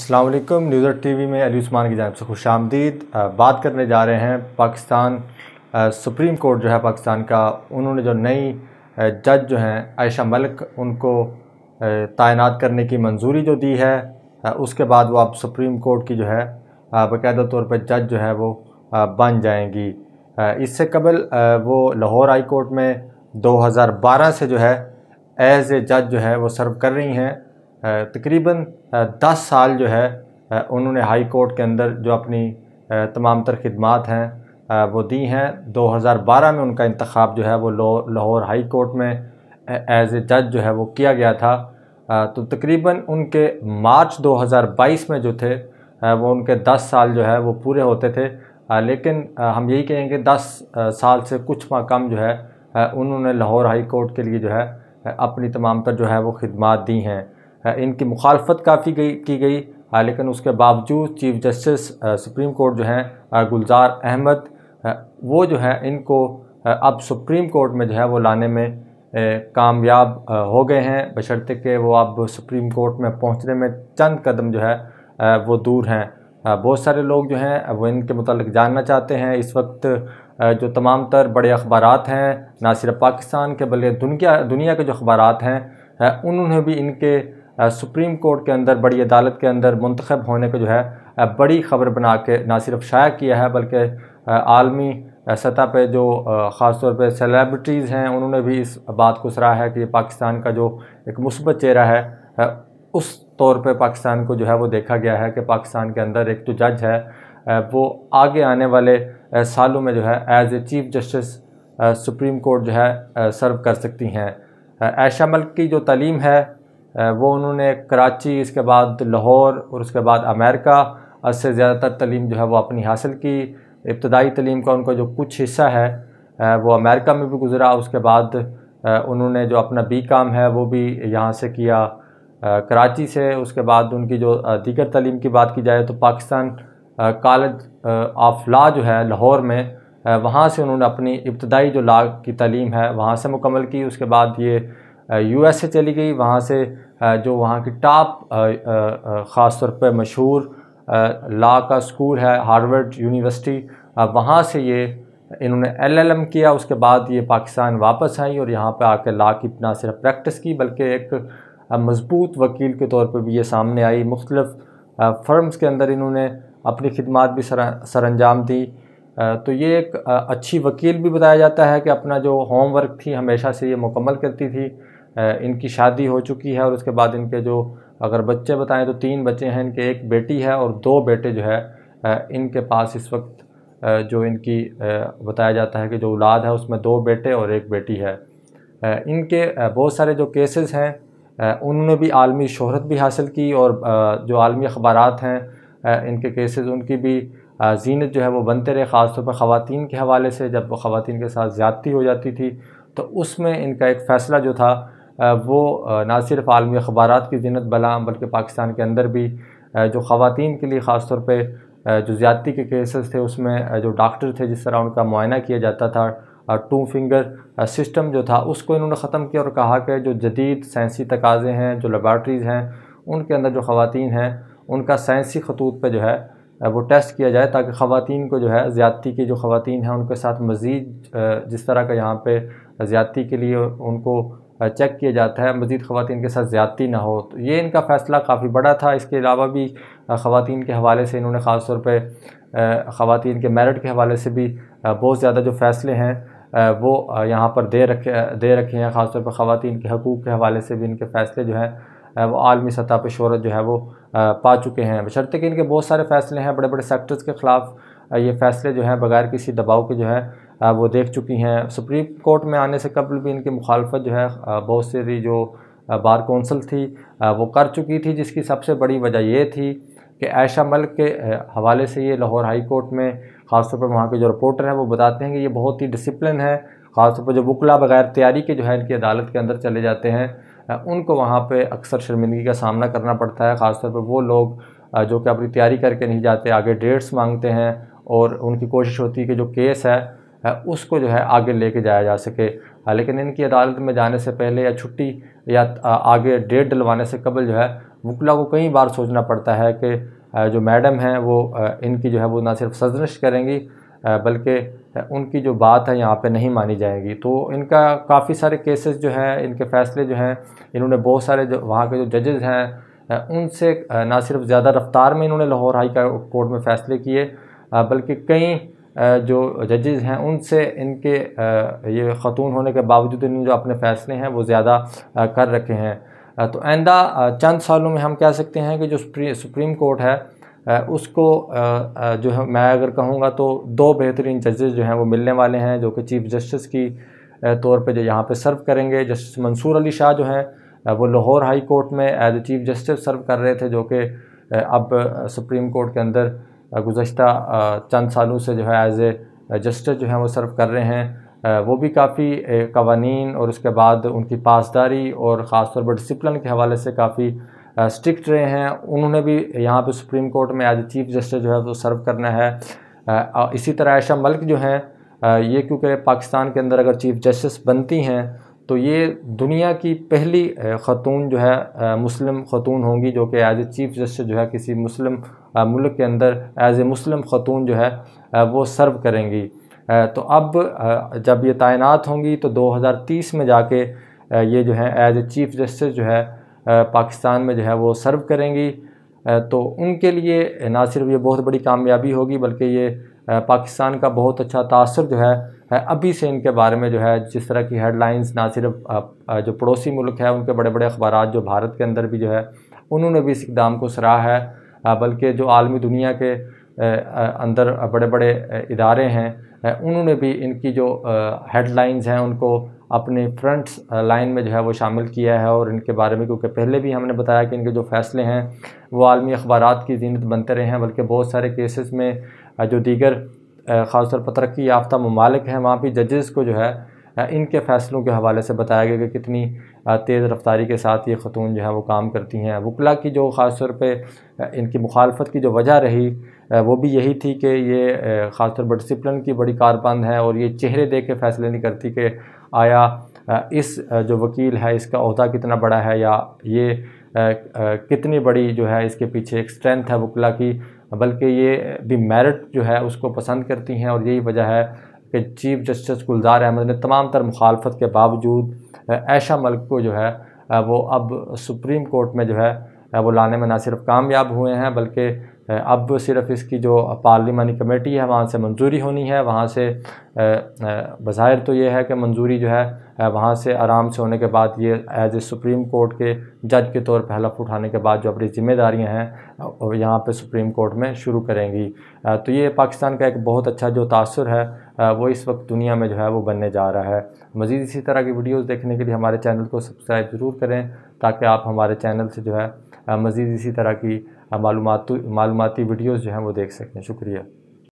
अल्लाम न्यूज़र T V में अलीस्मान की जानब से खुश आमदीद बात करने जा रहे हैं पाकिस्तान सुप्रीम कोर्ट जो है पाकिस्तान का उन्होंने जो नई जज जो हैं आयशा मलिक उनको तैनात करने की मंजूरी जो दी है उसके बाद वो अब सुप्रीम कोर्ट की जो है बाकायदा तौर पर जज जो है वो बन जाएंगी इससे कबल वो लाहौर हाई कोर्ट में 2012 से जो है एज ए जज जो है वो सर्व कर रही हैं तकरीबन दस साल जो है उन्होंने हाई कोर्ट के अंदर जो अपनी तमाम तर खदमात हैं वो दी हैं 2012 में उनका इंतखब जो है वो लाहौर हाई कोर्ट में एज ए जज जो है वो किया गया था तो तकरीबन उनके मार्च 2022 में जो थे वो उनके 10 साल जो है वो पूरे होते थे लेकिन हम यही कहेंगे 10 साल से कुछ माह कम जो है उन्होंने लाहौर हाई कोर्ट के लिए जो है अपनी तमाम तर जो है वो खदमात दी हैं इनकी मुखालफत काफ़ी गई की गई हाँ, लेकिन उसके बावजूद चीफ जस्टिस सुप्रीम कोर्ट जो हैं गुलजार अहमद वो जो है इनको अब सुप्रीम कोर्ट में जो है वो लाने में कामयाब हो गए हैं बशर्ते कि वो अब सुप्रीम कोर्ट में पहुंचने में चंद कदम जो है वो दूर हैं बहुत सारे लोग जो हैं वो इनके मतलब जानना चाहते हैं इस वक्त जो तमाम तर बड़े अखबार हैं ना सिर्फ पाकिस्तान के बल्कि दुनिया दुनिया के जो अखबार हैं उन्होंने भी इनके सुप्रीम कोर्ट के अंदर बड़ी अदालत के अंदर मंतखब होने को जो है बड़ी खबर बना के ना सिर्फ शाया किया है बल्कि आलमी सतह पर जो ख़ास तौर पर सेलेब्रिटीज़ हैं उन्होंने भी इस बात को सराहा है कि पाकिस्तान का जो एक मुस्बत चेहरा है उस तौर पर पाकिस्तान को जो है वो देखा गया है कि पाकिस्तान के अंदर एक जो तो जज है वो आगे आने वाले सालों में जो है as a chief justice supreme court जो है सर्व कर सकती हैं ऐशा मल्क की जो तलीम है वो उन्होंने कराची इसके बाद लाहौर और उसके बाद अमेरिका से ज़्यादातर तलीम जो है वो अपनी हासिल की इब्तदाई तलीम का उनका जो कुछ हिस्सा है वो अमेरिका में भी गुज़रा उसके बाद उन्होंने जो अपना बी काम है वो भी यहाँ से किया कराची से उसके बाद उनकी जो दीगर तलीम की बात की जाए तो पाकिस्तान कॉलेज ऑफ लॉ जो है लाहौर में वहाँ से उन्होंने अपनी इब्तदाई जो लॉ की तलीम है वहाँ से मुकम्मल की उसके बाद ये यू एस से चली गई वहाँ से जो वहाँ की टॉप ख़ास तौर पर मशहूर ला का स्कूल है हार्वर्ड यूनिवर्सिटी वहाँ से ये इन्होंने एलएलएम किया उसके बाद ये पाकिस्तान वापस आई और यहाँ पर आकर ला की ना सिर्फ प्रैक्टिस की बल्कि एक मजबूत वकील के तौर पर भी ये सामने आई मुख्तलफ़ फ़र्म्स के अंदर इन्होंने अपनी खिदमत भी सर सर अंजाम दी तो ये एक अच्छी वकील भी बताया जाता है कि अपना जो होमवर्क थी हमेशा से ये मुकम्मल करती थी इनकी शादी हो चुकी है और उसके बाद इनके जो अगर बच्चे बताएं तो तीन बच्चे हैं इनके एक बेटी है और दो बेटे जो है इनके पास इस वक्त जो इनकी बताया जाता है कि जो औलाद है उसमें दो बेटे और एक बेटी है इनके बहुत सारे जो केसेस हैं उन्होंने भी आलमी शहरत भी हासिल की और जो आलमी अखबार हैं इनके केसेस उनकी भी जीनत जो है वो बनते रहे ख़ासतौर पर ख़वान के हवाले से जब ख़वान के साथ ज़्यादती हो जाती थी तो उसमें इनका एक फ़ैसला जो था वो ना सिर्फ आलमी अखबार की जीनत बला बल्कि पाकिस्तान के अंदर भी जो ख़वान के लिए ख़ास तौर पर जो ज़्यादती के केसेस थे उसमें जो डॉक्टर थे जिस तरह उनका मुआयना किया जाता था टू फिंगर सिस्टम जो था उसको इन्होंने ख़त्म किया और कहा कि जो जदीद साइंसी तकाजे हैं जो लेबार्ट्रीज़ हैं उनके अंदर जो ख़वान हैं उनका साइंसी खतूत पर जो है वो टेस्ट किया जाए ताकि ख़वान को जो है ज़्यादती की जो ख़वान हैं उनके साथ मज़ीद जिस तरह का यहाँ पर ज़्यादती के लिए उनको चेक किया जाता है मज़ीद खुवान के साथ ज़्यादती ना हो तो ये इनका फ़ैसला काफ़ी बड़ा था इसके अलावा भी ख़वान के हवाले से इन्होंने ख़ास तौर पर ख़वान के मेरिट के हवाले से भी बहुत ज़्यादा जो फ़ैसले हैं वो यहाँ पर दे रखे दे रखे हैं ख़ासतौर पर ख़वान के हकूक़ के हवाले से भी इनके फ़ैसले जो हैं वो आलमी सतह पर शहरत जो है वो पा चुके हैं बशरते कि इनके बहुत सारे फ़ैसले हैं बड़े बड़े सेक्टर्स के ख़िलाफ़ ये फ़ैसले जो हैं बग़ैर किसी दबाव के जो है वो देख चुकी हैं सुप्रीम कोर्ट में आने से कबल भी इनकी मुखालफत जो है बहुत सारी जो बार कौंसल थी वो कर चुकी थी जिसकी सबसे बड़ी वजह ये थी कि ऐशा मलिक के हवाले से ये लाहौर हाई कोर्ट में ख़ासतौर पर वहाँ के जो रिपोर्टर हैं वो बताते हैं कि ये बहुत ही डिसिप्लिन है ख़ासतौर पर जो बुकला बगैर तैयारी के जो है इनकी अदालत के अंदर चले जाते हैं उनको वहाँ पर अक्सर शर्मिंदगी का सामना करना पड़ता है ख़ासतौर पर वो लोग जो कि अपनी तैयारी करके नहीं जाते आगे डेट्स मांगते हैं और उनकी कोशिश होती है कि जो केस है उसको जो है आगे लेके जाया जा सके हाँ, लेकिन इनकी अदालत में जाने से पहले या छुट्टी या आगे डेट डलवाने से कबल जो है वकला को कई बार सोचना पड़ता है कि जो मैडम हैं वो इनकी जो है वो ना सिर्फ सजनश करेंगी बल्कि उनकी जो बात है यहाँ पे नहीं मानी जाएगी तो इनका काफ़ी सारे केसेस जो हैं इनके फैसले जो हैं इन्होंने बहुत सारे जो वहाँ के जो जजेज़ हैं उनसे ना सिर्फ ज़्यादा रफ्तार में इन्होंने लाहौर हाई कोर्ट में फ़ैसले किए बल्कि कई जो जजेज़ हैं उनसे इनके ये ख़तून होने के बावजूद इन्होंने जो अपने फ़ैसले हैं वो ज़्यादा कर रखे हैं तो आइंदा चंद सालों में हम कह सकते हैं कि जो सुप्रीम कोर्ट है उसको जो है मैं अगर कहूँगा तो दो बेहतरीन जजेज़ जो हैं वो मिलने वाले हैं जो कि चीफ़ जस्टिस की तौर पे जो यहाँ पे सर्व करेंगे जस्टिस मंसूर अली शाह जो हैं वो लाहौर हाई कोर्ट में as a chief justice serve कर रहे थे जो कि अब सुप्रीम कोर्ट के अंदर गुज्त चंद सालों से जो है एज ए जस्टिस जो है वो सर्व कर रहे हैं वो भी काफ़ी कवानीन और उसके बाद उनकी पासदारी और ख़ास तौर पर डिसिप्लिन के हवाले से काफ़ी स्ट्रिक्ट रहे हैं उन्होंने भी यहाँ पे सुप्रीम कोर्ट में एज ए चीफ जस्टिस जो है वो सर्व करना है इसी तरह ऐशा मलिक जो हैं ये क्योंकि पाकिस्तान के अंदर अगर चीफ जस्टिस बनती हैं तो ये दुनिया की पहली ख़तून जो है मुस्लिम ख़तून होंगी जो कि एज ए चीफ़ जस्टिस जो है किसी मुस्लिम मुल्क के अंदर एज ए मुस्लिम ख़तून जो है वो सर्व करेंगी तो अब जब ये तैनात होंगी तो 2030 में जाके ये जो है एज ए चीफ़ जस्टिस जो है पाकिस्तान में जो है वो सर्व करेंगी तो उनके लिए ना सिर्फ ये बहुत बड़ी कामयाबी होगी बल्कि ये पाकिस्तान का बहुत अच्छा तासर जो है अभी से इनके बारे में जो है जिस तरह की हेडलाइंस ना सिर्फ जो पड़ोसी मुल्क है उनके बड़े बड़े अखबार जो भारत के अंदर भी जो है उन्होंने भी इस इकदाम को सराहा है बल्कि जो आलमी दुनिया के अंदर बड़े बड़े इदारे हैं उन्होंने भी इनकी जो हेडलाइंस हैं उनको अपने फ्रंट लाइन में जो है वो शामिल किया है और इनके बारे में क्योंकि पहले भी हमने बताया कि इनके जो फैसले हैं वो आलमी अखबार की जीनत बनते रहे हैं बल्कि बहुत सारे केसेस में जो दीगर ख़ासतौर पर तरक्की याफ्ता ममालिक हैं वहाँ भी जजेस को जो है इनके फ़ैसलों के हवाले से बताया गया कि कितनी तेज़ रफ्तारी के साथ ये खतून जो है वो काम करती हैं वकला की जो ख़ास तौर पर इनकी मुखालफत की जो वजह रही वो भी यही थी कि ये ख़ास तौर पर डिसप्लिन की बड़ी कारबंद है और ये चेहरे देख के फ़ैसले नहीं करती कि आया इस जो वकील है इसका अहदा कितना बड़ा है या ये कितनी बड़ी जो है इसके पीछे एक स्ट्रेंथ है वकला की बल्कि ये भी मेरिट जो है उसको पसंद करती हैं और यही वजह है कि चीफ जस्टिस गुलजार अहमद ने तमाम तर मुखालफत के बावजूद ऐशा मलिक को जो है वो अब सुप्रीम कोर्ट में जो है वो लाने में ना सिर्फ कामयाब हुए हैं बल्कि अब सिर्फ इसकी जो पार्लिमानी कमेटी है वहाँ से मंजूरी होनी है वहाँ से बाहर तो ये है कि मंजूरी जो है वहाँ से आराम से होने के बाद ये एज ए सुप्रीम कोर्ट के जज के तौर पर हलफ उठाने के बाद जो अपनी ज़िम्मेदारियाँ हैं यहाँ पे सुप्रीम कोर्ट में शुरू करेंगी तो ये पाकिस्तान का एक बहुत अच्छा जो तासर है वो इस वक्त दुनिया में जो है वो बनने जा रहा है मज़ीद इसी तरह की वीडियोज़ देखने के लिए हमारे चैनल को सब्सक्राइब ज़रूर करें ताकि आप हमारे चैनल से जो है मज़ीद इसी तरह की आप हाँ, मालूमती मालूमती वीडियोज़ जो हैं वो देख सकें शुक्रिया